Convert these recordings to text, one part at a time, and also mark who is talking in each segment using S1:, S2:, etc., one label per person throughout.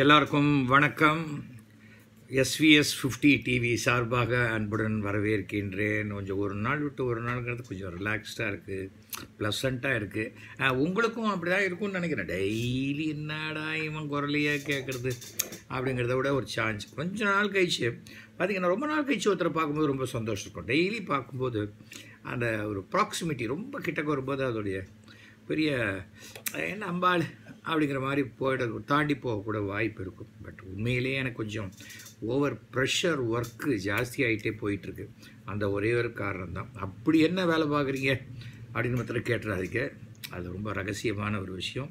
S1: எல்லாருக்கும் வணக்கம் SVS fifty TV சார்பாக அன்புடன் வரவேற்கின்றேன் கொஞ்சம் ஒரு நாள் விட்டு ஒரு நாளுங்கிறது கொஞ்சம் ரிலாக்ஸ்டாக இருக்குது ப்ளசண்ட்டாக இருக்குது உங்களுக்கும் அப்படி தான் இருக்கும்னு நினைக்கிறேன் டெய்லி என்னடா இவன் குரலையே கேட்குறது அப்படிங்கிறத விட ஒரு சான்ஸ் கொஞ்ச நாள் கழிச்சு பார்த்திங்கன்னா ரொம்ப நாள் கழிச்சு ஒருத்தரை பார்க்கும்போது ரொம்ப சந்தோஷம் இருக்கும் டெய்லி பார்க்கும்போது அந்த ஒரு ப்ராக்சிமிட்டி ரொம்ப கிட்டக்க வரும்போது அதோடைய பெரிய என்ன அம்பாள் அப்படிங்கிற மாதிரி போயிட தாண்டி போகக்கூட வாய்ப்பு இருக்கும் பட் உண்மையிலேயே எனக்கு கொஞ்சம் ஓவர் ப்ரெஷர் ஒர்க்கு ஜாஸ்தி ஆகிட்டே போயிட்டுருக்கு அந்த ஒரே ஒரு காரணம் தான் அப்படி என்ன வேலை பார்க்குறீங்க அப்படின்னு மாத்திரம் கேட்டுறாதீங்க அது ரொம்ப ரகசியமான ஒரு விஷயம்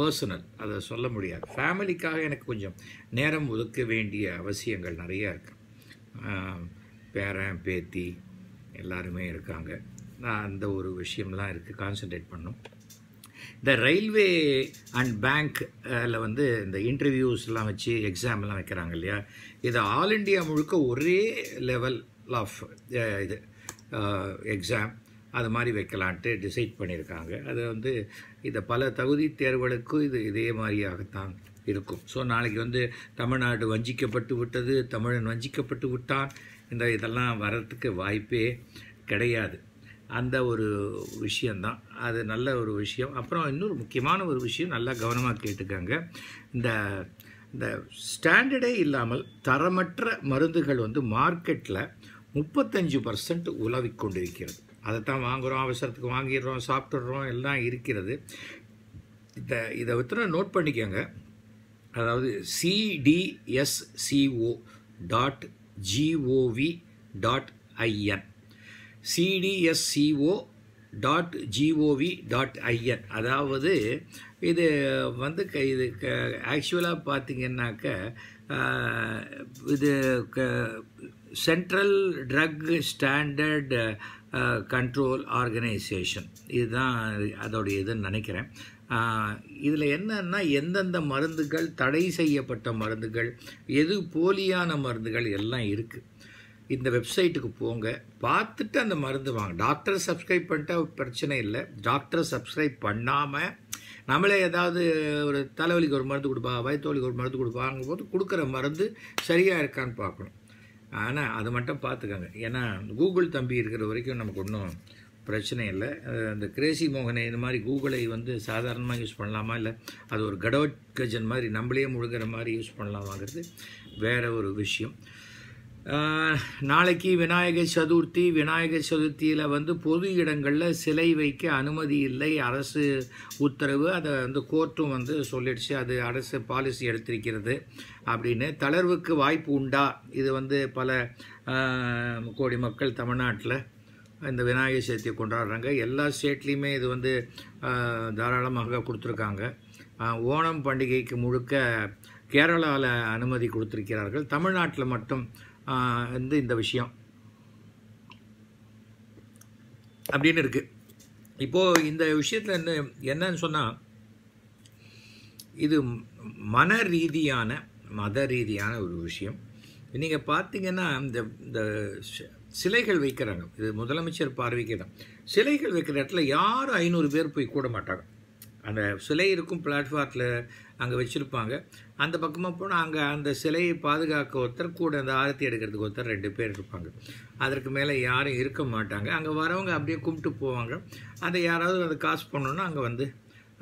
S1: பர்சனல் அதை சொல்ல முடியாது ஃபேமிலிக்காக எனக்கு கொஞ்சம் நேரம் ஒதுக்க வேண்டிய அவசியங்கள் நிறையா இருக்குது பேரன் பேத்தி எல்லாருமே இருக்காங்க நான் அந்த ஒரு விஷயம்லாம் இருக்குது கான்சன்ட்ரேட் பண்ணும் இந்த ரயில்வே அண்ட் பேங்க்கில் வந்து இந்த இன்டர்வியூஸ்லாம் வச்சு எக்ஸாம்லாம் வைக்கிறாங்க இல்லையா இது ஆல் இண்டியா முழுக்க ஒரே லெவல் ஆஃப் இது எக்ஸாம் அது மாதிரி வைக்கலான்ட்டு டிசைட் பண்ணியிருக்காங்க அது வந்து இதை பல தகுதி தேர்வுகளுக்கும் இது இதே மாதிரியாகத்தான் இருக்கும் ஸோ நாளைக்கு வந்து தமிழ்நாடு வஞ்சிக்கப்பட்டு விட்டது தமிழன் வஞ்சிக்கப்பட்டு விட்டான் இந்த இதெல்லாம் வர்றதுக்கு வாய்ப்பே கிடையாது அந்த ஒரு விஷயந்தான் அது நல்ல ஒரு விஷயம் அப்புறம் இன்னொரு முக்கியமான ஒரு விஷயம் நல்லா கவனமாக கேட்டுக்காங்க இந்த இந்த ஸ்டாண்டர்டே இல்லாமல் தரமற்ற மருந்துகள் வந்து மார்க்கெட்டில் முப்பத்தஞ்சு பர்சன்ட் உலவிக்கொண்டிருக்கிறது கொண்டிருக்கிறது அதை தான் வாங்குகிறோம் அவசரத்துக்கு வாங்கிடுறோம் சாப்பிட்றோம் எல்லாம் இருக்கிறது இந்த இதை வித்தனை நோட் பண்ணிக்கோங்க அதாவது CDSCO dot gov dot in CDSCO dot gov dot in அதாவது இது வந்து க இது க ஆக்சுவலாக பார்த்திங்கன்னாக்க இது க central drug standard control organisation இதுதான் அதோடைய இதுன்னு நினைக்கிறேன் இதில் என்னன்னா எந்தெந்த மருந்துகள் தடை செய்யப்பட்ட மருந்துகள் எது போலியான மருந்துகள் எல்லாம் இருக்குது இந்த வெப்சைட்டுக்கு போங்க பார்த்துட்டு அந்த மருந்து வாங்க டாக்டரை சப்ஸ்கிரைப் பண்ணிட்டா பிரச்சனை இல்லை டாக்டரை சப்ஸ்கிரைப் பண்ணாமல் நம்மளே ஏதாவது ஒரு தலைவலிக்கு ஒரு மருந்து கொடுப்பா வயத்தோலிக்கு ஒரு மருந்து கொடுப்பாங்கும் போது கொடுக்குற மருந்து சரியாக இருக்கான்னு பார்க்கணும் ஆனால் அது மட்டும் பார்த்துக்கோங்க ஏன்னா கூகுள் தம்பி இருக்கிற வரைக்கும் நமக்கு ஒன்றும் பிரச்சனை இல்லை அந்த கிரேசி மோகனை இந்த மாதிரி கூகுளை வந்து சாதாரணமாக யூஸ் பண்ணலாமா இல்லை அது ஒரு கடவுட் கஜன் மாதிரி நம்மளே முழுகிற மாதிரி யூஸ் பண்ணலாமாங்கிறது வேற ஒரு விஷயம் நாளைக்கு விநாயகர் சதுர்த்தி விநாயகர் சதுர்த்தியில் வந்து பொது இடங்களில் சிலை வைக்க அனுமதி இல்லை அரசு உத்தரவு அதை வந்து கோர்ட்டும் வந்து சொல்லிடுச்சு அது அரசு பாலிசி எடுத்திருக்கிறது அப்படின்னு தளர்வுக்கு வாய்ப்பு உண்டா இது வந்து பல கோடி மக்கள் தமிழ்நாட்டில் இந்த விநாயகர் சதுர்த்தி கொண்டாடுறாங்க எல்லா ஸ்டேட்லேயுமே இது வந்து தாராளமாக கொடுத்துருக்காங்க ஓணம் பண்டிகைக்கு முழுக்க கேரளாவில் அனுமதி கொடுத்துருக்கிறார்கள் தமிழ்நாட்டில் மட்டும் வந்து இந்த விஷயம் அப்படின்னு இருக்குது இப்போது இந்த விஷயத்தில் என்ன என்னன்னு சொன்னால் இது மன ரீதியான மத ரீதியான ஒரு விஷயம் நீங்கள் பார்த்தீங்கன்னா இந்த இந்த சிலைகள் வைக்கிறாங்க இது முதலமைச்சர் பார்வைக்கு தான் சிலைகள் வைக்கிற இடத்துல யாரும் ஐநூறு பேர் போய் கூட மாட்டாங்க அந்த சிலை இருக்கும் பிளாட்ஃபார்த்தில் அங்கே வச்சுருப்பாங்க அந்த பக்கமாக போனால் அங்கே அந்த சிலையை பாதுகாக்க ஒருத்தர் கூட அந்த ஆரத்தி எடுக்கிறதுக்கு ஒருத்தர் ரெண்டு பேர் இருப்பாங்க அதற்கு மேலே யாரும் இருக்க மாட்டாங்க அங்கே வரவங்க அப்படியே கும்பிட்டு போவாங்க அந்த யாராவது அதை காசு பண்ணணும்னா அங்கே வந்து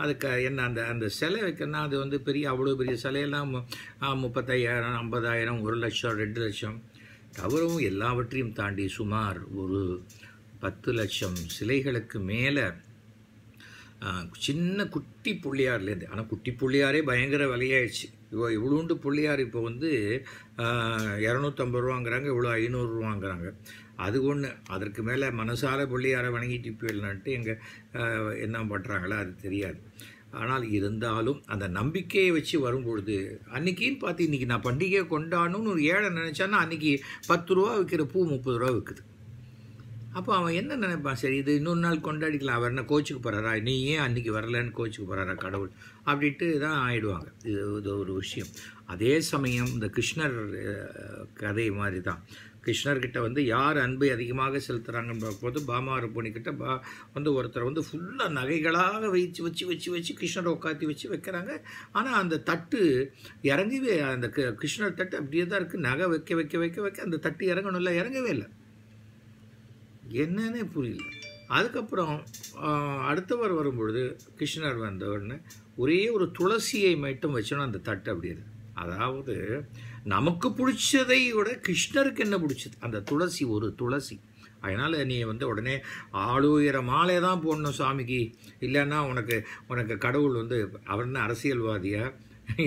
S1: அதுக்கு என்ன அந்த அந்த சிலை வைக்கணும்னா அது வந்து பெரிய அவ்வளோ பெரிய சிலையெல்லாம் முப்பத்தையாயிரம் ஐம்பதாயிரம் ஒரு லட்சம் ரெண்டு லட்சம் தவறவும் எல்லாவற்றையும் தாண்டி சுமார் ஒரு பத்து லட்சம் சிலைகளுக்கு மேலே சின்ன குட்டி புள்ளியார்லேருந்து ஆனால் குட்டி புள்ளியாரே பயங்கர விலையாயிடுச்சு இவ்வளோ இவ்வளோண்டு பிள்ளையார் இப்போ வந்து இரநூத்தம்பது ரூபாங்கிறாங்க இவ்வளோ ரூபாங்கிறாங்க அது ஒன்று அதற்கு மேலே மனசார பிள்ளையாரை வணங்கிட்டு போயிடலான்ட்டு எங்கள் என்ன பண்ணுறாங்களோ அது தெரியாது ஆனால் இருந்தாலும் அந்த நம்பிக்கையை வச்சு வரும்பொழுது அன்றைக்கின்னு பார்த்து இன்றைக்கி நான் பண்டிகையை கொண்டாடணும்னு ஒரு ஏழை நினச்சான்னா அன்றைக்கி பத்து ரூபா விற்கிற பூ முப்பது ரூபா விற்குது அப்போ அவன் என்ன நினைப்பான் சரி இது இன்னொரு நாள் கொண்டாடிக்கலாம் அவர் என்ன கோச்சுக்கு போகிறாரா நீ ஏன் அன்னைக்கு வரலன்னு கோச்சுக்கு போகிறாரா கடவுள் அப்படின்ட்டு தான் ஆயிடுவாங்க இது இது ஒரு விஷயம் அதே சமயம் இந்த கிருஷ்ணர் கதை மாதிரி தான் கிருஷ்ணர்கிட்ட வந்து யார் அன்பை அதிகமாக செலுத்துகிறாங்கன்னு பார்க்கும்போது பாமா ருப்பணிக்கிட்ட பா வந்து ஒருத்தர் வந்து ஃபுல்லாக நகைகளாக வச்சு வச்சு வச்சு வச்சு கிருஷ்ணரை உட்காத்தி வச்சு வைக்கிறாங்க ஆனால் அந்த தட்டு இறங்கவே அந்த கிருஷ்ணர் தட்டு அப்படியே தான் இருக்குது நகை வைக்க வைக்க வைக்க வைக்க அந்த தட்டு இல்லை இறங்கவே இல்லை என்னன்னே புரியல அதுக்கப்புறம் அடுத்தவர் வரும்பொழுது கிருஷ்ணர் வந்த உடனே ஒரே ஒரு துளசியை மட்டும் வச்சோன்னா அந்த தட்டு அப்படி இருக்கு அதாவது நமக்கு பிடிச்சதை விட கிருஷ்ணருக்கு என்ன பிடிச்சது அந்த துளசி ஒரு துளசி அதனால் நீ வந்து உடனே ஆளுயிர மாலை தான் போடணும் சாமிக்கு இல்லைன்னா உனக்கு உனக்கு கடவுள் வந்து அவர் என்ன அரசியல்வாதியா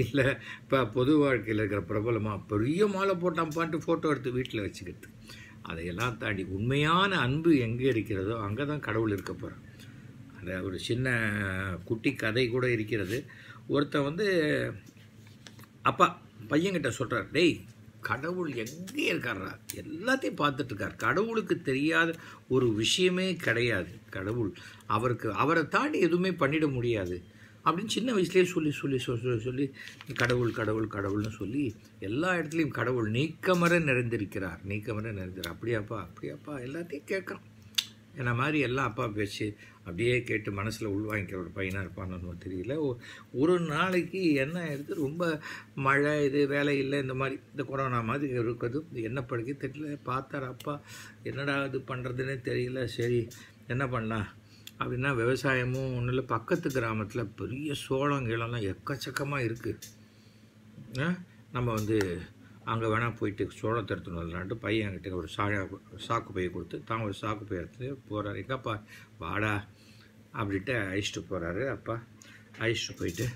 S1: இல்லை இப்போ பொது வாழ்க்கையில் இருக்கிற பிரபலமாக பெரிய மாலை போட்டான் பாட்டு ஃபோட்டோ எடுத்து வீட்டில் வச்சுக்கிட்டு அதையெல்லாம் தாண்டி உண்மையான அன்பு எங்கே இருக்கிறதோ அங்கே தான் கடவுள் இருக்க போகிறான் அந்த ஒரு சின்ன குட்டி கதை கூட இருக்கிறது ஒருத்தன் வந்து அப்பா பையன்கிட்ட சொல்கிறார் டேய் கடவுள் எங்கே இருக்காரா எல்லாத்தையும் பார்த்துட்ருக்கார் கடவுளுக்கு தெரியாத ஒரு விஷயமே கிடையாது கடவுள் அவருக்கு அவரை தாண்டி எதுவுமே பண்ணிட முடியாது அப்படின்னு சின்ன வயசுலேயே சொல்லி சொல்லி சொல்லி சொல்லி கடவுள் கடவுள் கடவுள்னு சொல்லி எல்லா இடத்துலையும் கடவுள் நீக்கமர நிறைந்திருக்கிறார் நீக்கமர நிறைந்திருக்கிறார் அப்படியாப்பா அப்படியாப்பா எல்லாத்தையும் கேட்குறோம் என்ன மாதிரி எல்லாம் அப்பா பேச்சு அப்படியே கேட்டு மனசில் உள்வாங்கிக்கிற ஒரு பையனாக இருப்பான்னு ஒன்றும் தெரியல ஒரு நாளைக்கு என்ன எடுத்து ரொம்ப மழை இது வேலை இல்லை இந்த மாதிரி இந்த கொரோனா மாதிரி இருக்கிறது என்ன படிக்க தெரியல பார்த்தார் அப்பா என்னடா இது பண்ணுறதுன்னே தெரியல சரி என்ன பண்ணலாம் அப்படின்னா விவசாயமும் ஒன்றும் இல்லை பக்கத்து கிராமத்தில் பெரிய சோளம் கீழெல்லாம் எக்கச்சக்கமாக இருக்குது நம்ம வந்து அங்கே வேணால் போயிட்டு சோளத்தை எடுத்துன்னு வரலான்ட்டு பையன் என்கிட்ட ஒரு சாயா சாக்கு பையை கொடுத்து தான் ஒரு சாக்கு பையை எடுத்து போகிறாரு எங்கப்பா வாடா அப்படின்ட்டு அழிச்சிட்டு போகிறாரு அப்பா அழிச்சிட்டு போயிட்டு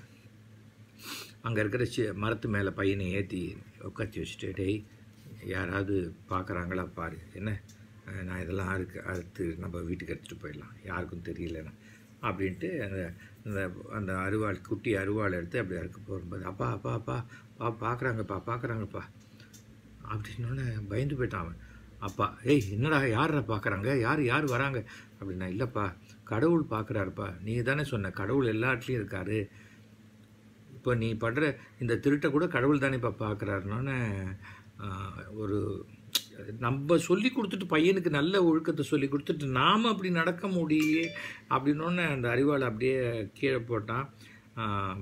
S1: அங்கே இருக்கிற சி மரத்து மேலே பையனை ஏற்றி உட்காந்து வச்சுட்டு டெய் யாராவது பார்க்குறாங்களா பாரு என்ன நான் இதெல்லாம் அறுக்கு அடுத்து நம்ம வீட்டுக்கு எடுத்துகிட்டு போயிடலாம் யாருக்கும் தெரியலன்னா அப்படின்ட்டு அந்த அந்த அந்த அருவாள் குட்டி அருவாள் எடுத்து அப்படி அறுக்க போகும்போது அப்பா அப்பா அப்பா பா பார்க்குறாங்கப்பா பார்க்குறாங்கப்பா அப்படின்னோடனே பயந்து போயிட்டான் அவன் அப்பா ஏய் என்னடா யாரை பார்க்குறாங்க யார் யார் வராங்க அப்படின்னா இல்லைப்பா கடவுள் பார்க்குறாருப்பா நீ தானே சொன்ன கடவுள் எல்லா இடத்துலையும் இருக்காரு இப்போ நீ படுற இந்த திருட்டை கூட கடவுள் தானேப்பா பார்க்குறாருனோன்னு ஒரு நம்ம சொல்லி கொடுத்துட்டு பையனுக்கு நல்ல ஒழுக்கத்தை சொல்லி கொடுத்துட்டு நாம் அப்படி நடக்க முடியே அப்படின்னோடனே அந்த அறிவாள் அப்படியே கீழே போட்டான்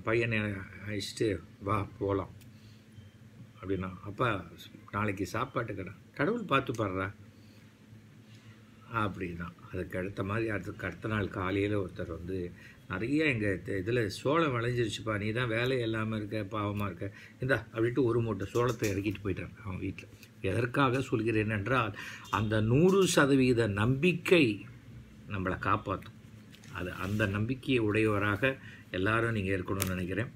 S1: பையனை அழைச்சிட்டு வா போகலாம் அப்படின்னா அப்பா நாளைக்கு சாப்பாட்டு கடை கடவுள் பார்த்து பாடுறா அப்படி அதுக்கு அடுத்த மாதிரி அடுத்த அடுத்த நாள் காலையில் ஒருத்தர் வந்து நிறைய எங்கள் இதில் சோளம் விளைஞ்சிருச்சுப்பா நீ தான் வேலை இல்லாமல் இருக்க பாவமாக இருக்க இந்தா அப்படின்ட்டு ஒரு மூட்டை சோளத்தை இறக்கிட்டு போயிட்டாங்க அவன் வீட்டில் எதற்காக சொல்கிறேன் என்றால் அந்த நூறு சதவீத நம்பிக்கை நம்மளை காப்பாற்றும் அது அந்த நம்பிக்கையை உடையவராக எல்லாரும் நீங்கள் இருக்கணும்னு நினைக்கிறேன்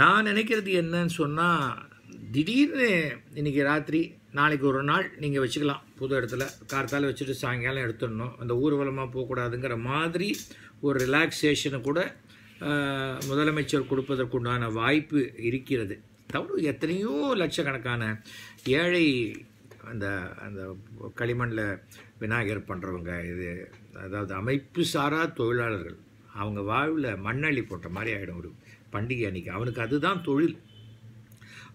S1: நான் நினைக்கிறது என்னன்னு சொன்னால் திடீர்னு இன்றைக்கி ராத்திரி நாளைக்கு ஒரு நாள் நீங்கள் வச்சுக்கலாம் புது இடத்துல கார்த்தால் வச்சுட்டு சாயங்காலம் எடுத்துடணும் அந்த ஊர்வலமாக போகக்கூடாதுங்கிற மாதிரி ஒரு ரிலாக்ஸேஷனை கூட முதலமைச்சர் கொடுப்பதற்குண்டான வாய்ப்பு இருக்கிறது தவிர எத்தனையோ லட்சக்கணக்கான ஏழை அந்த அந்த களிமண்ணில் விநாயகர் பண்ணுறவங்க இது அதாவது அமைப்பு சாரா தொழிலாளர்கள் அவங்க வாழ்வில் மண்ணள்ளி போட்ட மாதிரி ஆகிடும் ஒரு பண்டிகை அன்னைக்கு அவனுக்கு அதுதான் தொழில்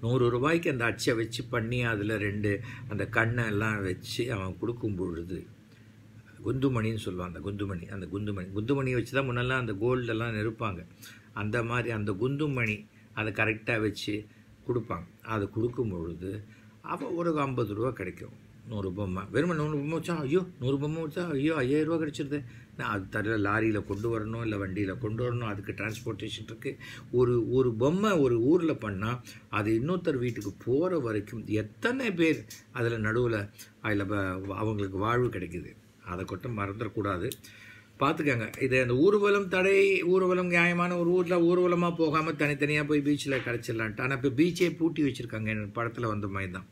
S1: நூறு ரூபாய்க்கு அந்த அச்சை வச்சு பண்ணி அதில் ரெண்டு அந்த கண்ணை எல்லாம் வச்சு அவன் கொடுக்கும் பொழுது குந்துமணின்னு சொல்லுவான் அந்த குந்துமணி அந்த குந்துமணி குந்துமணியை வச்சு தான் முன்னெல்லாம் அந்த கோல்டெல்லாம் நெருப்பாங்க அந்த மாதிரி அந்த குந்துமணி அதை கரெக்டாக வச்சு கொடுப்பாங்க அது கொடுக்கும் பொழுது அப்போ ஒரு ஐம்பது ரூபா கிடைக்கும் நூறு பொம்மை வெறும் நூறு பொம்மை வச்சா ஐயோ நூறு பொம்மை வச்சா ஐயோ ஐயாயிரம் ரூபா கிடச்சிருது நான் அது தர லாரியில் கொண்டு வரணும் இல்லை வண்டியில் கொண்டு வரணும் அதுக்கு டிரான்ஸ்போர்ட்டேஷன் இருக்குது ஒரு ஒரு பொம்மை ஒரு ஊரில் பண்ணால் அது இன்னொருத்தர் வீட்டுக்கு போகிற வரைக்கும் எத்தனை பேர் அதில் நடுவில் அதில் அவங்களுக்கு வாழ்வு கிடைக்குது அதை கொட்ட மறந்துடக்கூடாது பார்த்துக்கங்க இது அந்த ஊர்வலம் தடை ஊர்வலம் நியாயமான ஒரு ஊரில் ஊர்வலமாக போகாமல் தனித்தனியாக போய் பீச்சில் கிடச்சிடலான்ட்டு ஆனால் இப்போ பீச்சே பூட்டி வச்சுருக்காங்க என் படத்தில் வந்த மாதிரி தான்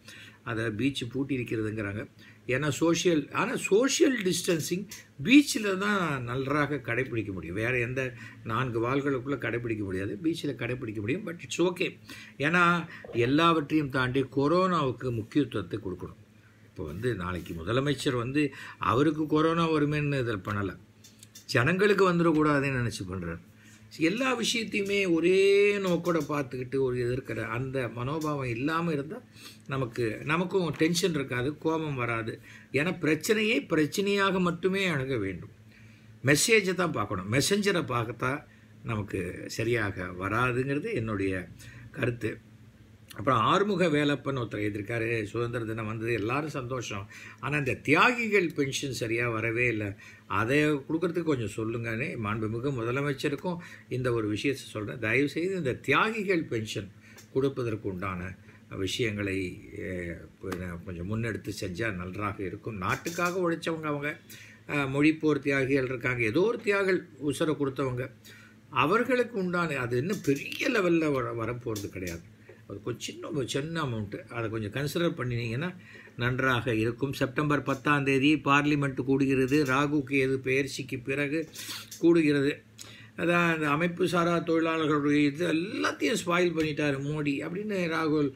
S1: அதை பீச்சு பூட்டி இருக்கிறதுங்கிறாங்க ஏன்னா சோஷியல் ஆனால் சோஷியல் டிஸ்டன்சிங் பீச்சில் தான் நன்றாக கடைப்பிடிக்க முடியும் வேறு எந்த நான்கு வாள்களுக்குள்ளே கடைப்பிடிக்க முடியாது பீச்சில் கடைப்பிடிக்க முடியும் பட் இட்ஸ் ஓகே ஏன்னா எல்லாவற்றையும் தாண்டி கொரோனாவுக்கு முக்கியத்துவத்தை கொடுக்கணும் இப்போ வந்து நாளைக்கு முதலமைச்சர் வந்து அவருக்கு கொரோனா வருமேன்னு இதில் பண்ணலை ஜனங்களுக்கு வந்துடக்கூடாதுன்னு நினச்சி பண்ணுறார் எல்லா விஷயத்தையுமே ஒரே நோக்கோட பார்த்துக்கிட்டு ஒரு எதிர்க்கிற அந்த மனோபாவம் இல்லாமல் இருந்தால் நமக்கு நமக்கும் டென்ஷன் இருக்காது கோபம் வராது ஏன்னா பிரச்சனையே பிரச்சனையாக மட்டுமே அணுக வேண்டும் மெசேஜை தான் பார்க்கணும் மெசஞ்சரை பார்க்கத்தான் நமக்கு சரியாக வராதுங்கிறது என்னுடைய கருத்து அப்புறம் ஆறுமுக வேலப்பன் ஒருத்தர் எழுதியிருக்காரு சுதந்திர தினம் வந்தது எல்லாரும் சந்தோஷம் ஆனால் இந்த தியாகிகள் பென்ஷன் சரியாக வரவே இல்லை அதை கொடுக்குறதுக்கு கொஞ்சம் சொல்லுங்கன்னு மாண்புமிகு முதலமைச்சருக்கும் இந்த ஒரு விஷயத்தை சொல்கிறேன் தயவுசெய்து இந்த தியாகிகள் பென்ஷன் கொடுப்பதற்கு உண்டான விஷயங்களை கொஞ்சம் முன்னெடுத்து செஞ்சால் நன்றாக இருக்கும் நாட்டுக்காக உழைச்சவங்க அவங்க மொழிப்போர் தியாகிகள் இருக்காங்க ஏதோ ஒரு தியாகிகள் உசரை கொடுத்தவங்க அவர்களுக்கு உண்டான அது இன்னும் பெரிய லெவலில் வர வரப்போகிறது கிடையாது அது கொஞ்சம் சின்ன சின்ன அமௌண்ட்டு அதை கொஞ்சம் கன்சிடர் பண்ணினீங்கன்னா நன்றாக இருக்கும் செப்டம்பர் பத்தாம் தேதி பார்லிமெண்ட் கூடுகிறது ராகுக்கு எது பயிற்சிக்கு பிறகு கூடுகிறது அதான் அந்த அமைப்பு சாரா தொழிலாளர்களுடைய இது எல்லாத்தையும் ஸ்பாயில் பண்ணிட்டார் மோடி அப்படின்னு ராகுல்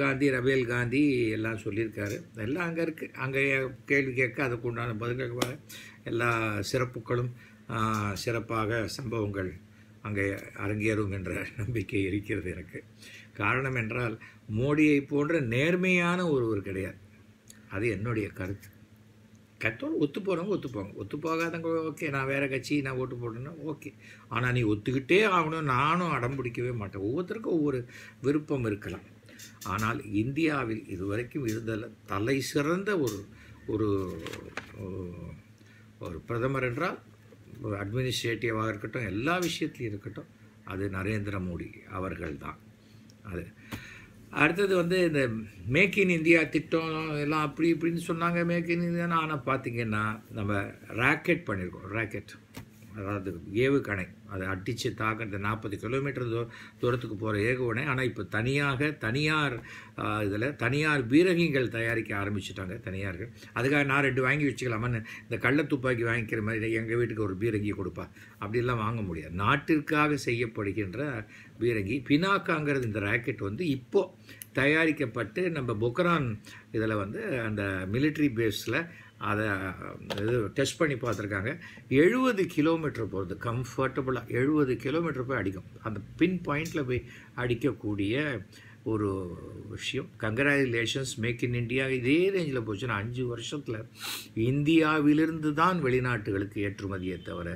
S1: காந்தி ரபேல் காந்தி எல்லாம் சொல்லியிருக்காரு எல்லாம் அங்கே இருக்குது அங்கே கேள்வி கேட்க அதுக்கு உண்டான பதில் எல்லா சிறப்புகளும் சிறப்பாக சம்பவங்கள் அங்கே அரங்கேறும் என்ற நம்பிக்கை இருக்கிறது எனக்கு காரணம் என்றால் மோடியை போன்ற நேர்மையான ஒருவர் கிடையாது அது என்னுடைய கருத்து கத்தோடு ஒத்து போகிறவங்க ஒத்துப்போங்க ஒத்து போகாதவங்க ஓகே நான் வேறு கட்சி நான் ஓட்டு போட்டேன்னா ஓகே ஆனால் நீ ஒத்துக்கிட்டே ஆகணும் நானும் அடம் பிடிக்கவே மாட்டேன் ஒவ்வொருத்தருக்கும் ஒவ்வொரு விருப்பம் இருக்கலாம் ஆனால் இந்தியாவில் இதுவரைக்கும் இருந்த தலை சிறந்த ஒரு ஒரு ஒரு பிரதமர் என்றால் ஒரு அட்மினிஸ்ட்ரேட்டிவாக இருக்கட்டும் எல்லா விஷயத்துலையும் இருக்கட்டும் அது நரேந்திர மோடி அவர்கள் தான் அது அடுத்தது வந்து இந்த மேக் இன் இந்தியா திட்டம் எல்லாம் அப்படி இப்படின்னு சொன்னாங்க மேக் இன் இந்தியான்னு ஆனால் பார்த்திங்கன்னா நம்ம ராக்கெட் பண்ணியிருக்கோம் ராக்கெட் அதாவது ஏவுகணை அதை அடித்து தாக்க இந்த நாற்பது கிலோமீட்டர் தூ தூரத்துக்கு போகிற ஏகவுடனே ஆனால் இப்போ தனியாக தனியார் இதில் தனியார் பீரகிகள் தயாரிக்க ஆரம்பிச்சிட்டாங்க தனியார்கள் அதுக்காக நான் ரெண்டு வாங்கி வச்சுக்கலாமான்னு இந்த கள்ள துப்பாக்கி வாங்கிக்கிற மாதிரி எங்கள் வீட்டுக்கு ஒரு பீரங்கி கொடுப்பா அப்படிலாம் வாங்க முடியாது நாட்டிற்காக செய்யப்படுகின்ற பீரங்கி பினாக்காங்கிறது இந்த ராக்கெட் வந்து இப்போது தயாரிக்கப்பட்டு நம்ம பொக்ரான் இதில் வந்து அந்த மிலிட்ரி பேஸில் அதை இது டெஸ்ட் பண்ணி பார்த்துருக்காங்க எழுபது கிலோமீட்டர் போகிறது கம்ஃபர்டபுளாக எழுபது கிலோமீட்டர் போய் அடிக்கும் அந்த பின் பாயிண்டில் போய் அடிக்கக்கூடிய ஒரு விஷயம் கங்க்ராச்சுலேஷன்ஸ் மேக் இன் இந்தியா இதே ரேஞ்சில் போச்சுன்னா அஞ்சு வருஷத்தில் இந்தியாவிலிருந்து தான் வெளிநாட்டுகளுக்கு ஏற்றுமதியை தவிர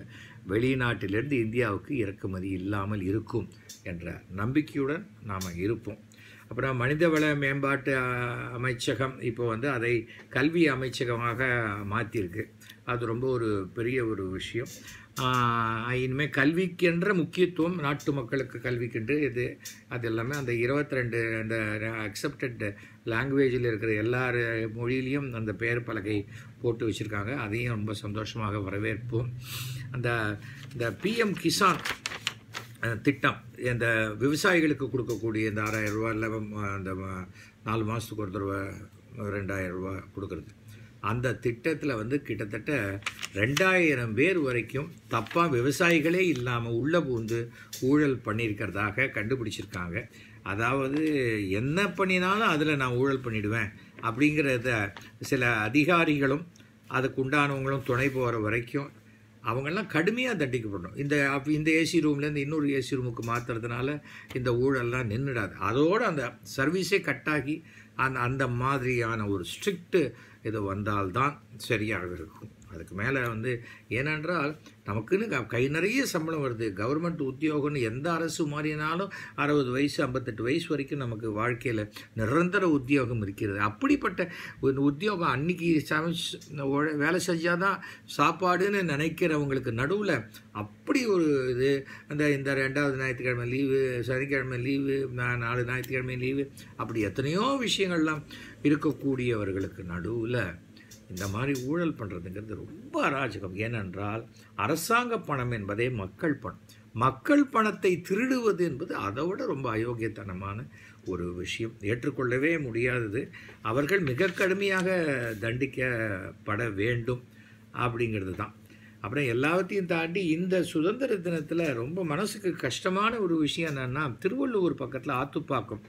S1: வெளிநாட்டிலிருந்து இந்தியாவுக்கு இறக்குமதி இல்லாமல் இருக்கும் என்ற நம்பிக்கையுடன் நாம் இருப்போம் அப்புறம் மனிதவள மேம்பாட்டு அமைச்சகம் இப்போ வந்து அதை கல்வி அமைச்சகமாக மாற்றியிருக்கு அது ரொம்ப ஒரு பெரிய ஒரு விஷயம் இனிமேல் கல்விக்கென்ற முக்கியத்துவம் நாட்டு மக்களுக்கு கல்விக்கென்று இது அது எல்லாமே அந்த இருபத்தி ரெண்டு அந்த அக்செப்டட் லாங்குவேஜில் இருக்கிற எல்லா மொழியிலையும் அந்த பெயர் பலகை போட்டு வச்சுருக்காங்க அதையும் ரொம்ப சந்தோஷமாக வரவேற்போம் அந்த இந்த பிஎம் கிசான் திட்டம் இந்த விவசாயிகளுக்கு கொடுக்கக்கூடிய இந்த ஆறாயிரம் ரூபா இல்லை அந்த நாலு மாதத்துக்கு ஒரு தடவை ரெண்டாயிரம் ரூபா கொடுக்குறது அந்த திட்டத்தில் வந்து கிட்டத்தட்ட ரெண்டாயிரம் பேர் வரைக்கும் தப்பாக விவசாயிகளே இல்லாமல் உள்ளே பூந்து ஊழல் பண்ணியிருக்கிறதாக கண்டுபிடிச்சிருக்காங்க அதாவது என்ன பண்ணினாலும் அதில் நான் ஊழல் பண்ணிவிடுவேன் அப்படிங்கிறத சில அதிகாரிகளும் அதுக்கு உண்டானவங்களும் துணை போகிற வரைக்கும் அவங்கெல்லாம் கடுமையாக தண்டிக்கப்படணும் இந்த இந்த ஏசி ரூம்லேருந்து இன்னொரு ஏசி ரூமுக்கு மாற்றுறதுனால இந்த ஊழல்லாம் நின்றுடாது அதோடு அந்த சர்வீஸே கட்டாகி அந்த அந்த மாதிரியான ஒரு ஸ்ட்ரிக்ட்டு இது வந்தால்தான் சரியாக இருக்கும் அதுக்கு மேலே வந்து ஏனென்றால் நமக்குன்னு கை நிறைய சம்பளம் வருது கவர்மெண்ட் உத்தியோகம்னு எந்த அரசு மாறினாலும் அறுபது வயசு ஐம்பத்தெட்டு வயசு வரைக்கும் நமக்கு வாழ்க்கையில் நிரந்தர உத்தியோகம் இருக்கிறது அப்படிப்பட்ட உத்தியோகம் அன்னைக்கு சமைச்சு வேலை செஞ்சால் தான் சாப்பாடுன்னு நினைக்கிறவங்களுக்கு நடுவில் அப்படி ஒரு இது அந்த இந்த ரெண்டாவது ஞாயிற்றுக்கிழமை லீவு சனிக்கிழமை லீவு நாலு ஞாயிற்றுக்கிழமை லீவு அப்படி எத்தனையோ விஷயங்கள்லாம் இருக்கக்கூடியவர்களுக்கு நடுவில் இந்த மாதிரி ஊழல் பண்ணுறதுங்கிறது ரொம்ப அராஜகம் ஏனென்றால் அரசாங்க பணம் என்பதே மக்கள் பணம் மக்கள் பணத்தை திருடுவது என்பது அதை விட ரொம்ப அயோக்கியத்தனமான ஒரு விஷயம் ஏற்றுக்கொள்ளவே முடியாதது அவர்கள் மிக கடுமையாக தண்டிக்கப்பட வேண்டும் அப்படிங்கிறது தான் அப்புறம் எல்லாத்தையும் தாண்டி இந்த சுதந்திர தினத்தில் ரொம்ப மனசுக்கு கஷ்டமான ஒரு விஷயம் என்னென்னா திருவள்ளுவர் பக்கத்தில் ஆத்துப்பாக்கம்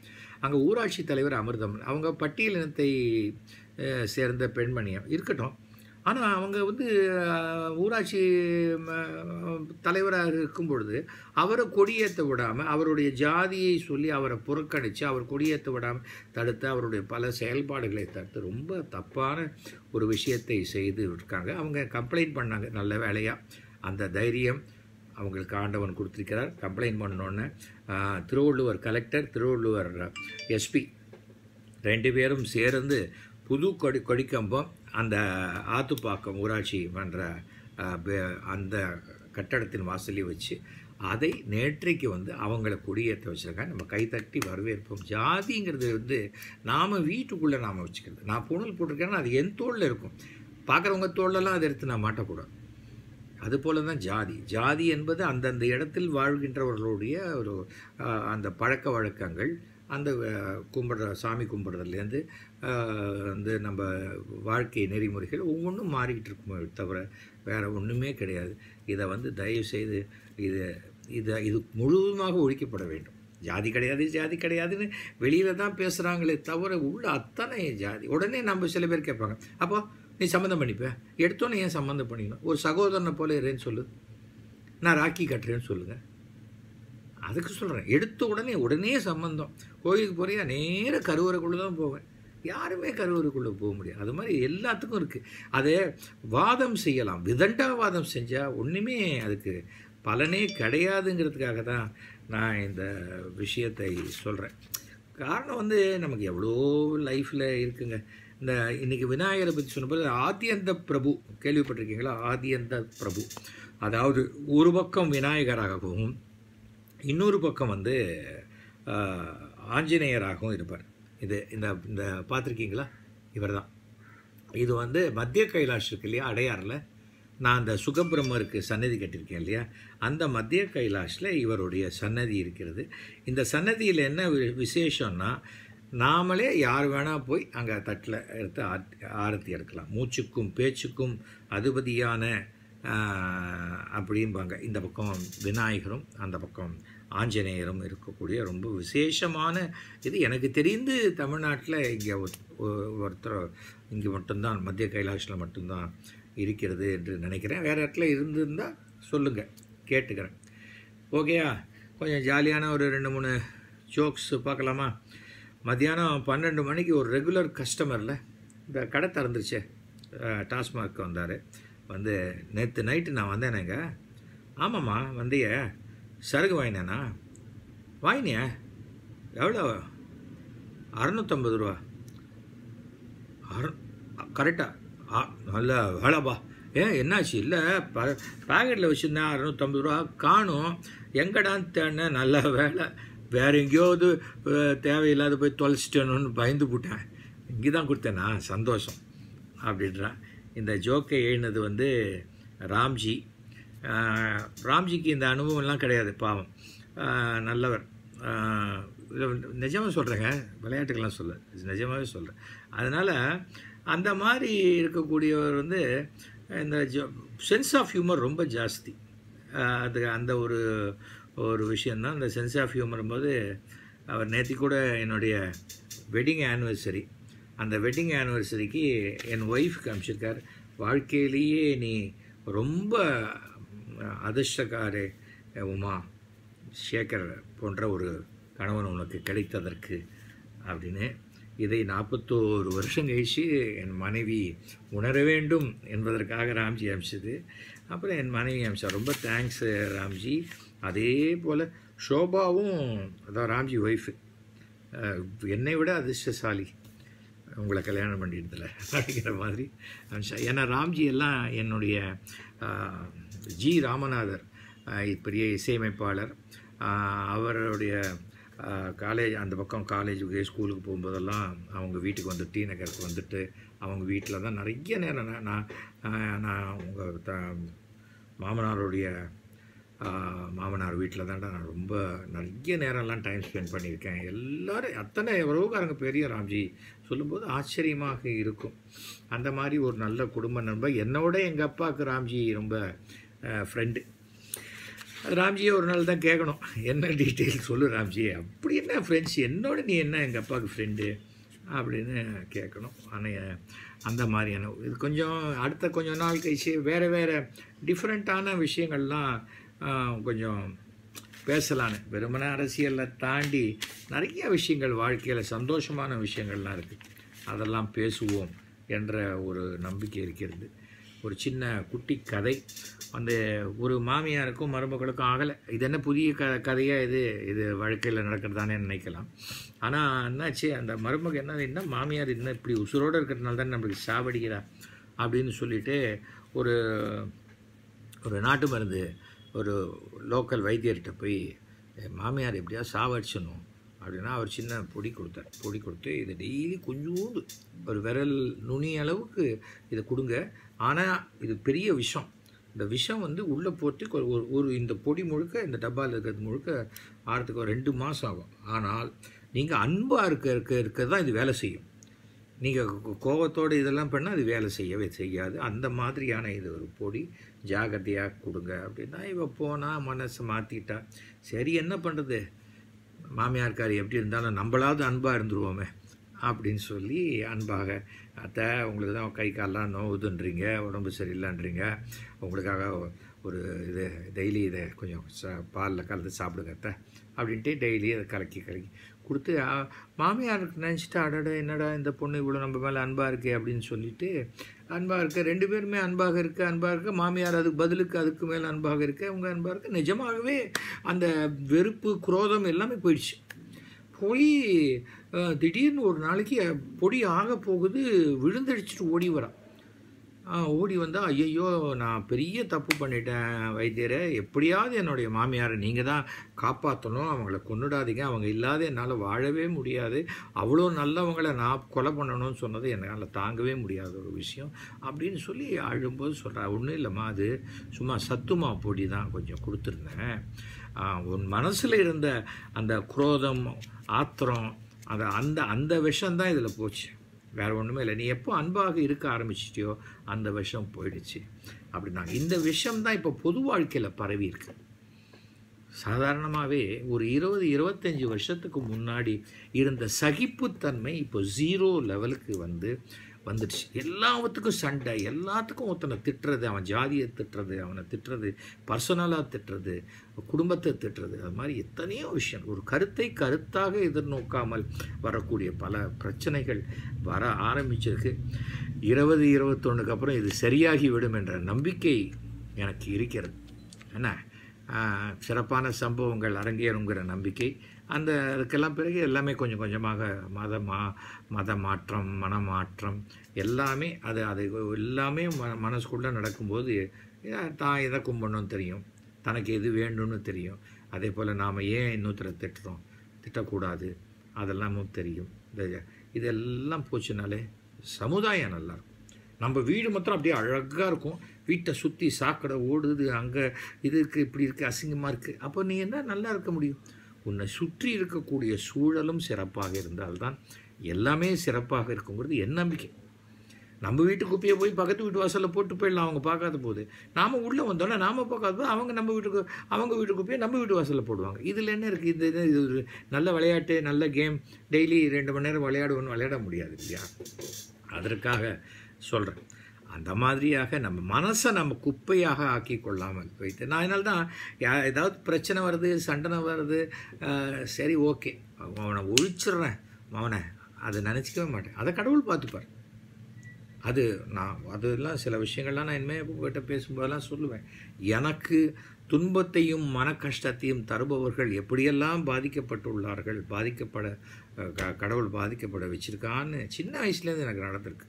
S1: அங்கே ஊராட்சி தலைவர் அமிர்தம் அவங்க பட்டியலினத்தை சேர்ந்த பெண்மணியம் இருக்கட்டும் ஆனால் அவங்க வந்து ஊராட்சி தலைவராக இருக்கும் பொழுது அவரை கொடியேற்ற விடாமல் அவருடைய ஜாதியை சொல்லி அவரை புறக்கணித்து அவர் கொடியேற்ற விடாமல் தடுத்து அவருடைய பல செயல்பாடுகளை தடுத்து ரொம்ப தப்பான ஒரு விஷயத்தை செய்து இருக்காங்க அவங்க கம்ப்ளைண்ட் பண்ணாங்க நல்ல வேலையாக அந்த தைரியம் அவங்களுக்கு ஆண்டவன் கொடுத்துருக்கிறார் கம்ப்ளைண்ட் பண்ணோன்னே திருவள்ளுவர் கலெக்டர் திருவள்ளுவர் எஸ்பி ரெண்டு பேரும் சேர்ந்து புது கொடி கொடிக்கம்பம் அந்த ஆத்துப்பாக்கம் ஊராட்சி மன்ற அந்த கட்டடத்தின் வாசலையும் வச்சு அதை நேற்றைக்கு வந்து அவங்கள கொடியேற்ற வச்சுருக்காங்க நம்ம கைத்தட்டி வரவேற்போம் ஜாதிங்கிறது வந்து நாம் வீட்டுக்குள்ளே நாம் வச்சுக்கிறது நான் புனல் போட்டிருக்கேன்னா அது என் தோளில் இருக்கும் பார்க்குறவங்க தோளெல்லாம் அதை எடுத்து நான் மாட்டக்கூடாது அதுபோல தான் ஜாதி ஜாதி என்பது அந்தந்த இடத்தில் வாழ்கின்றவர்களுடைய ஒரு அந்த பழக்க வழக்கங்கள் அந்த கும்பிட்ற சாமி கும்பிட்றதுலேருந்து வந்து நம்ம வாழ்க்கை நெறிமுறைகள் ஒவ்வொன்றும் மாறிக்கிட்டு இருக்குமே தவிர வேறு ஒன்றுமே கிடையாது இதை வந்து தயவுசெய்து இது இதை இது முழுவதுமாக ஒழிக்கப்பட வேண்டும் ஜாதி கிடையாது ஜாதி கிடையாதுன்னு வெளியில் தான் பேசுகிறாங்களே தவிர உள்ள அத்தனை ஜாதி உடனே நம்ம சில பேர் கேட்பாங்க அப்போ நீ சம்மந்தம் பண்ணிப்பேன் எடுத்தோன்னே ஏன் சம்மந்தம் பண்ணிக்கணும் ஒரு சகோதரனை போல இருன்னு சொல்லு நான் ராக்கி கட்டுறேன்னு சொல்லுங்கள் அதுக்கு சொல்கிறேன் எடுத்த உடனே உடனே சம்மந்தம் கோயிலுக்கு போகிறியா நேர கருவறைக்குள்ளே தான் போவேன் யாருமே கருவறைக்குள்ளே போக முடியாது அது மாதிரி எல்லாத்துக்கும் இருக்குது அதை வாதம் செய்யலாம் விதண்டா வாதம் செஞ்சால் ஒன்றுமே அதுக்கு பலனே கிடையாதுங்கிறதுக்காக தான் நான் இந்த விஷயத்தை சொல்கிறேன் காரணம் வந்து நமக்கு எவ்வளோ லைஃப்பில் இருக்குங்க இந்த இன்றைக்கி விநாயகரை பற்றி சொன்னபோது ஆதியந்த பிரபு கேள்விப்பட்டிருக்கீங்களா ஆதியந்த பிரபு அதாவது ஒரு பக்கம் விநாயகராகவும் இன்னொரு பக்கம் வந்து ஆஞ்சநேயராகவும் இருப்பார் இது இந்த இந்த பார்த்துருக்கீங்களா இவர் தான் இது வந்து மத்திய கைலாஷ் இருக்கு இல்லையா அடையாறில் நான் அந்த சுகபிரம்மருக்கு சன்னதி கட்டியிருக்கேன் இல்லையா அந்த மத்திய கைலாஷில் இவருடைய சன்னதி இருக்கிறது இந்த சன்னதியில் என்ன விசேஷம்னா நாமளே யார் வேணால் போய் அங்கே தட்டில் எடுத்து ஆர்த்தி எடுக்கலாம் மூச்சுக்கும் பேச்சுக்கும் அதிபதியான அப்படிம்பாங்க இந்த பக்கம் விநாயகரும் அந்த பக்கம் ஆஞ்சநேயரும் இருக்கக்கூடிய ரொம்ப விசேஷமான இது எனக்கு தெரிந்து தமிழ்நாட்டில் இங்கே ஒருத்தர் இங்கே மட்டும்தான் மத்திய கைலாஷில் மட்டும்தான் இருக்கிறது என்று நினைக்கிறேன் வேறு இடத்துல இருந்திருந்தால் சொல்லுங்கள் கேட்டுக்கிறேன் ஓகேயா கொஞ்சம் ஜாலியான ஒரு ரெண்டு மூணு ஜோக்ஸ் பார்க்கலாமா மத்தியானம் பன்னெண்டு மணிக்கு ஒரு ரெகுலர் கஸ்டமரில் இந்த கடை திறந்துருச்சு டாஸ்மாக் வந்தார் வந்து நேற்று நைட்டு நான் வந்தேனேங்க ஆமாம்மா வந்திய சரகு வாங்கினேண்ணா வாங்கினிய எவ்வளோ அறநூற்றம்பது ரூபா அற கரெக்டாக நல்ல வேலைப்பா ஏன் என்னாச்சு இல்லை ப பேக்கெட்டில் வச்சுருந்தேன் அறநூற்றம்பது ரூபா காணும் எங்கடான்னு தேடின நல்ல வேலை வேறு எங்கேயாவது தேவையில்லாத போய் தொலைச்சிட்டேன்னு பயந்து போட்டேன் இங்கே தான் கொடுத்தேனா சந்தோஷம் அப்படின்றான் இந்த ஜோக்கை எழுனது வந்து ராம்ஜி ராம்ஜிக்கு இந்த அனுபவம்லாம் கிடையாது பாவம் நல்லவர் நிஜமாக சொல்கிறேங்க விளையாட்டுக்கெல்லாம் சொல்ல நிஜமாகவே சொல்கிறேன் அதனால் அந்த மாதிரி இருக்கக்கூடியவர் வந்து இந்த ஜோ சென்ஸ் ஆஃப் ஹியூமர் ரொம்ப ஜாஸ்தி அது அந்த ஒரு ஒரு விஷயந்தான் அந்த சென்ஸ் ஆஃப் ஹியூமர் போது அவர் நேற்று கூட என்னுடைய வெட்டிங் ஆனிவர்சரி அந்த வெட்டிங் ஆனிவர்சரிக்கு என் ஒய்ஃப்க்கு காமிச்சிருக்கார் வாழ்க்கையிலேயே நீ ரொம்ப அதிர்ஷ்டக்காரே உமா சேகர் போன்ற ஒரு கணவன் உனக்கு கிடைத்ததற்கு அப்படின்னு இதை நாற்பத்தோரு வருஷம் கழித்து என் மனைவி உணர வேண்டும் என்பதற்காக ராம்ஜி அமிச்சது அப்புறம் என் மனைவி அமிச்சா ரொம்ப தேங்க்ஸ் ராம்ஜி அதே போல் ஷோபாவும் அதான் ராம்ஜி ஒய்ஃபு என்னை விட அதிர்ஷ்டசாலி உங்களை கல்யாணம் பண்ணிடுதில்ல அப்படிங்கிற மாதிரி ஏன்னா ராம்ஜி எல்லாம் என்னுடைய ஜி ராமநாதர் பெரிய இசையமைப்பாளர் அவருடைய காலேஜ் அந்த பக்கம் காலேஜ் ஸ்கூலுக்கு போகும்போதெல்லாம் அவங்க வீட்டுக்கு வந்து டி நகருக்கு வந்துட்டு அவங்க வீட்டில் தான் நிறைய நேரம் நான் நான் உங்கள் த மாமனாருடைய மாமனார் வீட்டில் தான்டா நான் ரொம்ப நிறைய நேரம்லாம் டைம் ஸ்பெண்ட் பண்ணியிருக்கேன் எல்லோரும் அத்தனை உறவுக்காரங்க பெரிய ராம்ஜி சொல்லும்போது ஆச்சரியமாக இருக்கும் அந்த மாதிரி ஒரு நல்ல குடும்ப நண்பர் என்னோட எங்கள் அப்பாவுக்கு ராம்ஜி ரொம்ப ஃப்ரெண்டு ராம்ஜியை ஒரு நாள் தான் கேட்கணும் என்ன டீட்டெயில் சொல்லு ராம்ஜி அப்படி என்ன ஃப்ரெண்ட்ஸ் என்னோட நீ என்ன எங்கள் அப்பாவுக்கு ஃப்ரெண்டு அப்படின்னு கேட்கணும் ஆனால் அந்த மாதிரியான இது கொஞ்சம் அடுத்த கொஞ்சம் நாள் கழிச்சு வேறு வேறு டிஃப்ரெண்ட்டான விஷயங்கள்லாம் கொஞ்சம் பேசலான்னு வெறுமன அரசியலை தாண்டி நிறைய விஷயங்கள் வாழ்க்கையில் சந்தோஷமான விஷயங்கள்லாம் இருக்குது அதெல்லாம் பேசுவோம் என்ற ஒரு நம்பிக்கை இருக்கிறது ஒரு சின்ன குட்டி கதை அந்த ஒரு மாமியாருக்கும் மருமகளுக்கும் ஆகலை இது என்ன புதிய க கதையாக இது இது வாழ்க்கையில் நடக்கிறதானே நினைக்கலாம் ஆனால் என்னாச்சு அந்த மருமக என்ன என்ன மாமியார் என்ன இப்படி உசுரோடு இருக்கிறதுனால தானே நம்மளுக்கு சாவடிக்கிறா அப்படின்னு சொல்லிட்டு ஒரு ஒரு நாட்டு மருந்து ஒரு லோக்கல் வைத்தியர்கிட்ட போய் மாமியார் எப்படியா சாவடிச்சணும் அப்படின்னா அவர் சின்ன பொடி கொடுத்தார் பொடி கொடுத்து இதை டெய்லி கொஞ்சோண்டு ஒரு விரல் நுனி அளவுக்கு இதை கொடுங்க ஆனால் இது பெரிய விஷம் இந்த விஷம் வந்து உள்ளே போட்டு ஒரு ஒரு இந்த பொடி முழுக்க இந்த டப்பாவில் இருக்கிறது முழுக்க ஆறுத்துக்கு ஒரு ரெண்டு மாதம் ஆகும் ஆனால் நீங்கள் அன்பாக இருக்க இருக்க இருக்க தான் இது வேலை செய்யும் நீங்கள் கோபத்தோடு இதெல்லாம் பண்ணால் அது வேலை செய்யவே செய்யாது அந்த மாதிரியான இது ஒரு பொடி ஜாகிரதையாக கொடுங்க அப்படின்னா இவள் போனால் மனசு மாற்றிக்கிட்டா சரி என்ன பண்ணுறது மாமியார்க்கார் எப்படி இருந்தாலும் நம்மளாவது அன்பாக இருந்துருவோமே அப்படின்னு சொல்லி அன்பாக அத்தை உங்களுக்கு தான் கை காலெலாம் நோவுதுன்றீங்க உடம்பு சரியில்லைன்றீங்க உங்களுக்காக ஒரு இது டெய்லி இதை கொஞ்சம் ச பாலில் கலந்து சாப்பிடுங்க அத்தை அப்படின்ட்டு டெய்லி அதை கலக்கி கலக்கி கொடுத்து மாமியாருக்கு நினச்சிட்டு அடடா என்னடா இந்த பொண்ணு இவ்வளோ நம்ம மேலே அன்பாக இருக்கே அப்படின்னு சொல்லிவிட்டு அன்பாக இருக்க ரெண்டு பேருமே அன்பாக இருக்க அன்பாக இருக்க மாமியார் அதுக்கு பதிலுக்கு அதுக்கு மேலே அன்பாக இருக்க இவங்க அன்பாக இருக்க நிஜமாகவே அந்த வெறுப்பு குரோதம் எல்லாமே போயிடுச்சு போய் திடீர்னு ஒரு நாளைக்கு பொடி ஆக போகுது விழுந்தடிச்சிட்டு ஓடி வரான் ஓடி வந்தால் ஐயையோ நான் பெரிய தப்பு பண்ணிட்டேன் வைத்தியரை எப்படியாவது என்னுடைய மாமியாரை நீங்கள் தான் காப்பாற்றணும் அவங்கள கொண்டுடாதீங்க அவங்க இல்லாத என்னால் வாழவே முடியாது அவ்வளோ நல்லவங்கள நான் கொலை பண்ணணும்னு சொன்னது என்னால் தாங்கவே முடியாத ஒரு விஷயம் அப்படின்னு சொல்லி அழும்போது சொல்கிறா ஒன்றும் இல்லைம்மா அது சும்மா சத்துமா பொடி தான் கொஞ்சம் கொடுத்துருந்தேன் உன் மனசில் இருந்த அந்த குரோதம் ஆத்திரம் அந்த அந்த அந்த விஷம்தான் இதில் போச்சு வேறு ஒன்றுமே இல்லை நீ எப்போ அன்பாக இருக்க ஆரம்பிச்சிட்டியோ அந்த விஷம் போயிடுச்சு அப்படின்னா இந்த விஷம்தான் இப்போ பொது வாழ்க்கையில் பரவி இருக்கு சாதாரணமாகவே ஒரு இருபது இருபத்தஞ்சி வருஷத்துக்கு முன்னாடி இருந்த சகிப்புத்தன்மை இப்போ ஜீரோ லெவலுக்கு வந்து வந்துடுச்சு எல்லாத்துக்கும் சண்டை எல்லாத்துக்கும் ஒருத்தனை திட்டுறது அவன் ஜாதியை திட்டுறது அவனை திட்டுறது பர்சனலாக திட்டுறது குடும்பத்தை திட்டுறது அது மாதிரி எத்தனையோ விஷயம் ஒரு கருத்தை கருத்தாக எதிர்நோக்காமல் வரக்கூடிய பல பிரச்சனைகள் வர ஆரம்பிச்சிருக்கு இருபது இருபத்தொன்றுக்கு அப்புறம் இது சரியாகிவிடும் என்ற நம்பிக்கை எனக்கு இருக்கிறது என்ன சிறப்பான சம்பவங்கள் அரங்கேறுங்கிற நம்பிக்கை அந்த அதுக்கெல்லாம் பிறகு எல்லாமே கொஞ்சம் கொஞ்சமாக மத மா மத மாற்றம் மனமாற்றம் எல்லாமே அது அது எல்லாமே ம மனசுக்குள்ளே நடக்கும்போது தான் எதை கும்பிடணும் தெரியும் தனக்கு எது வேண்டும்னு தெரியும் அதே போல் நாம் ஏன் இன்னொருத்தரை திட்டுறோம் திட்டக்கூடாது அதெல்லாமும் தெரியும் இந்த இதெல்லாம் போச்சுனாலே சமுதாயம் நல்லாயிருக்கும் நம்ம வீடு மாத்திரம் அப்படியே அழகாக இருக்கும் வீட்டை சுற்றி சாக்கடை ஓடுது அங்கே இது இருக்குது இப்படி இருக்குது அசிங்கமாக இருக்குது அப்போ நீ என்ன நல்லா இருக்க முடியும் உன்னை சுற்றி இருக்கக்கூடிய சூழலும் சிறப்பாக இருந்தால்தான் எல்லாமே சிறப்பாக இருக்குங்கிறது என் நம்பிக்கை நம்ம வீட்டு குப்பையை போய் பக்கத்து வீட்டு வாசலில் போட்டு போயிடலாம் அவங்க பார்க்காத போது நாம் உள்ளே வந்தோன்னே நாம் பார்க்காத போது அவங்க நம்ம வீட்டுக்கு அவங்க வீட்டு குப்பையை நம்ம வீட்டு வாசலில் போடுவாங்க இதில் என்ன இருக்குது இது இது ஒரு நல்ல விளையாட்டு நல்ல கேம் டெய்லி ரெண்டு மணி நேரம் விளையாடுவோன்னு விளையாட முடியாது இல்லையா அதற்காக சொல்கிறேன் அந்த மாதிரியாக நம்ம மனசை நம்ம குப்பையாக ஆக்கி கொள்ளாமல் வைத்து நான் அதனால தான் ஏதாவது பிரச்சனை வருது சண்டனை வருது சரி ஓகே அவனை ஒழிச்சிடுறேன் அவனை அதை நினச்சிக்கவே மாட்டேன் அதை கடவுள் பார்த்துப்பார் அது நான் அதெல்லாம் சில விஷயங்கள்லாம் நான் இனிமேல் உங்கள்கிட்ட பேசும்போதெல்லாம் சொல்லுவேன் எனக்கு துன்பத்தையும் மன கஷ்டத்தையும் தருபவர்கள் எப்படியெல்லாம் பாதிக்கப்பட்டுள்ளார்கள் பாதிக்கப்பட கடவுள் பாதிக்கப்பட வச்சுருக்கான்னு சின்ன வயசுலேருந்து எனக்கு நடந்திருக்கு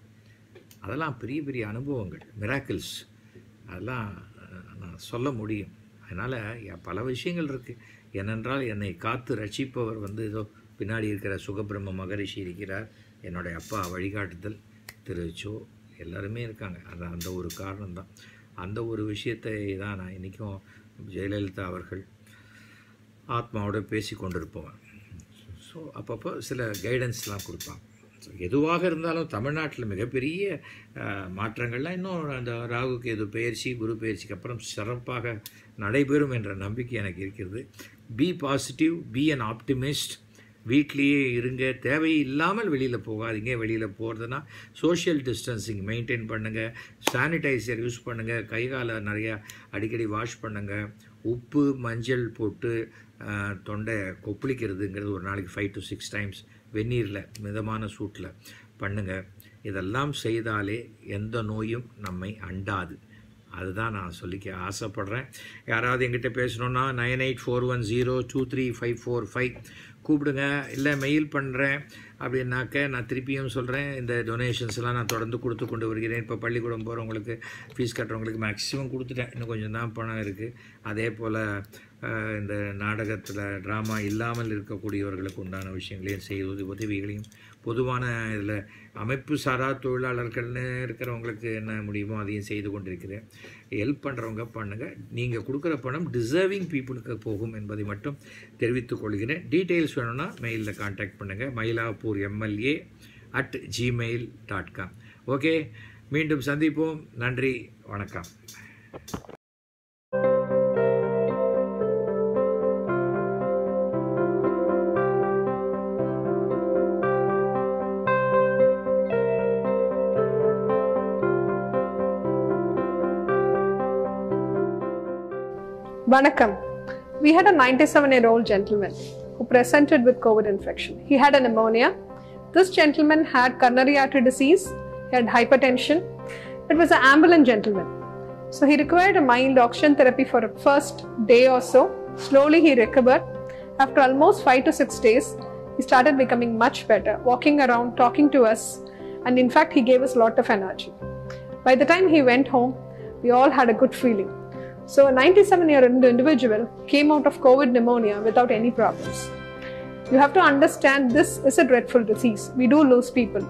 S1: அதெல்லாம் பெரிய பெரிய அனுபவங்கள் மிராக்கிள்ஸ் அதெல்லாம் நான் சொல்ல முடியும் அதனால் பல விஷயங்கள் இருக்குது ஏனென்றால் என்னை காத்து ரசிப்பவர் வந்து ஏதோ பின்னாடி இருக்கிற சுகபிரம்ம மகரிஷி இருக்கிறார் என்னுடைய அப்பா வழிகாட்டுதல் திரு சோ எல்லாருமே இருக்காங்க அது அந்த ஒரு காரணம்தான் அந்த ஒரு விஷயத்தை தான் நான் இன்றைக்கும் ஜெயலலிதா அவர்கள் ஆத்மாவோடு பேசி கொண்டிருப்பவன் ஸோ அப்பப்போ சில கைடன்ஸ்லாம் கொடுப்பாங்க எதுவாக இருந்தாலும் தமிழ்நாட்டில் மிகப்பெரிய மாற்றங்கள்லாம் இன்னும் அந்த ராகு கேது பயிற்சி குரு பயிற்சிக்கு அப்புறம் சிறப்பாக நடைபெறும் என்ற நம்பிக்கை எனக்கு இருக்கிறது be positive be an optimist வீட்லேயே இருங்க தேவையில்லாமல் வெளியில் போகாதீங்க வெளியில் போகிறதுனா சோஷியல் டிஸ்டன்சிங் மெயின்டைன் பண்ணுங்கள் சானிடைசர் யூஸ் பண்ணுங்கள் கை காலை நிறையா அடிக்கடி வாஷ் பண்ணுங்கள் உப்பு மஞ்சள் போட்டு தொண்டை கொப்பளிக்கிறதுங்கிறது ஒரு நாளைக்கு ஃபைவ் டு சிக்ஸ் டைம்ஸ் வெந்நீரில் மிதமான சூட்டில் பண்ணுங்கள் இதெல்லாம் செய்தாலே எந்த நோயும் நம்மை அண்டாது அதுதான் நான் சொல்லிக்க ஆசைப்பட்றேன் யாராவது எங்கிட்ட பேசணுன்னா nine eight four one zero two three five four five கூப்பிடுங்க இல்லை மெயில் பண்ணுறேன் அப்படின்னாக்க நான் திருப்பியும் சொல்கிறேன் இந்த டொனேஷன்ஸ்லாம் நான் தொடர்ந்து கொடுத்து கொண்டு வருகிறேன் இப்போ பள்ளிக்கூடம் போகிறவங்களுக்கு ஃபீஸ் கட்டுறவங்களுக்கு மேக்ஸிமம் கொடுத்துட்டேன் இன்னும் கொஞ்சம் தான் பணம் இருக்குது அதே போல் இந்த நாடகத்தில் ட்ராமா இல்லாமல் இருக்கக்கூடியவர்களுக்கு உண்டான விஷயங்களையும் செய்வது உதவிகளையும் பொதுவான இதில் அமைப்பு சாரா தொழிலாளர்கள்னு இருக்கிறவங்களுக்கு என்ன முடியுமோ அதையும் செய்து கொண்டிருக்கிறேன் ஹெல்ப் பண்ணுறவங்க பண்ணுங்கள் நீங்கள் கொடுக்குற பணம் டிசர்விங் பீப்புளுக்கு போகும் என்பதை மட்டும் தெரிவித்துக் கொள்கிறேன் டீட்டெயில்ஸ் வேணும்னா மெயிலில் காண்டாக்ட் பண்ணுங்கள் Mylapore MLA at Gmail dot com okay மீண்டும் சந்திப்போம் நன்றி வணக்கம் Vanakkam. We had a 97 year old gentleman who presented with COVID infection. He had a pneumonia. This gentleman had coronary artery disease, he had hypertension. It was an ambulant gentleman. So he required a mild oxygen therapy for the first day or so. Slowly he recovered. After almost 5 to 6 days, he started becoming much better, walking around, talking to us, and in fact, he gave us a lot of energy. By the time he went home, we all had a good feeling. So, a 97 year old individual came out of COVID pneumonia without any problems. You have to understand this is a dreadful disease. We do lose people,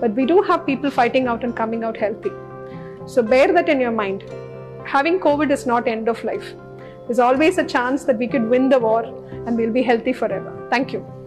S1: but we do have people fighting out and coming out healthy. So, bear that in your mind. Having COVID is not end of life. There's always a chance that we could win the war and we'll be healthy forever. Thank you.